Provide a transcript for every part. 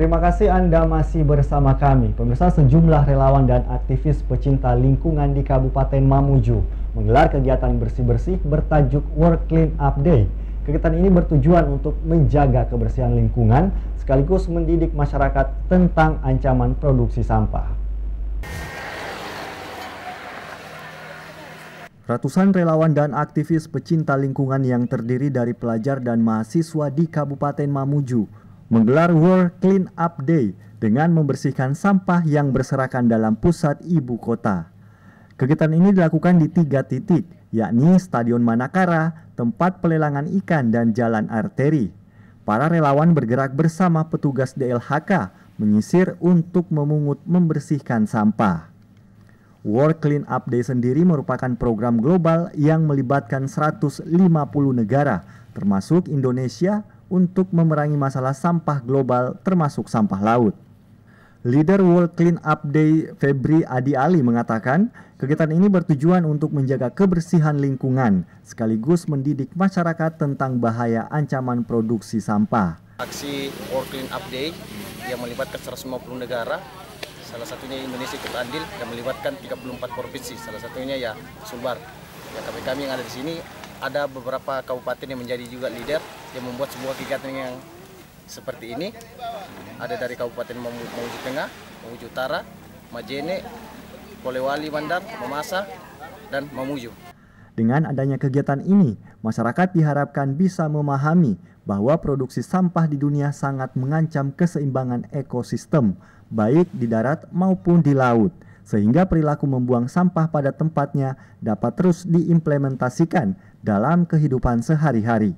Terima kasih Anda masih bersama kami. Pemirsa sejumlah relawan dan aktivis pecinta lingkungan di Kabupaten Mamuju menggelar kegiatan bersih-bersih bertajuk Work Clean Up Day. Kegiatan ini bertujuan untuk menjaga kebersihan lingkungan sekaligus mendidik masyarakat tentang ancaman produksi sampah. Ratusan relawan dan aktivis pecinta lingkungan yang terdiri dari pelajar dan mahasiswa di Kabupaten Mamuju menggelar World Clean Up Day dengan membersihkan sampah yang berserakan dalam pusat ibu kota. Kegiatan ini dilakukan di tiga titik, yakni Stadion Manakara, tempat pelelangan ikan, dan jalan arteri. Para relawan bergerak bersama petugas DLHK menyisir untuk memungut membersihkan sampah. World Clean Up Day sendiri merupakan program global yang melibatkan 150 negara, termasuk Indonesia, untuk memerangi masalah sampah global termasuk sampah laut. Leader World Clean Up Day Febri Adi Ali mengatakan, kegiatan ini bertujuan untuk menjaga kebersihan lingkungan sekaligus mendidik masyarakat tentang bahaya ancaman produksi sampah. Aksi World Clean Up Day yang melibatkan 150 negara, salah satunya Indonesia ikut andil dan melibatkan 34 provinsi, salah satunya ya Sumbar. Ya kami kami yang ada di sini ada beberapa kabupaten yang menjadi juga leader yang membuat sebuah kegiatan yang seperti ini ada dari Kabupaten Mamuju Tengah, Mamuju Utara, Majene, Polewali Mandar, Mamasa, dan Mamuju. Dengan adanya kegiatan ini, masyarakat diharapkan bisa memahami bahwa produksi sampah di dunia sangat mengancam keseimbangan ekosistem, baik di darat maupun di laut, sehingga perilaku membuang sampah pada tempatnya dapat terus diimplementasikan dalam kehidupan sehari-hari.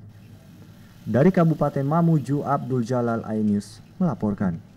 Dari Kabupaten Mamuju, Abdul Jalal Ainus melaporkan.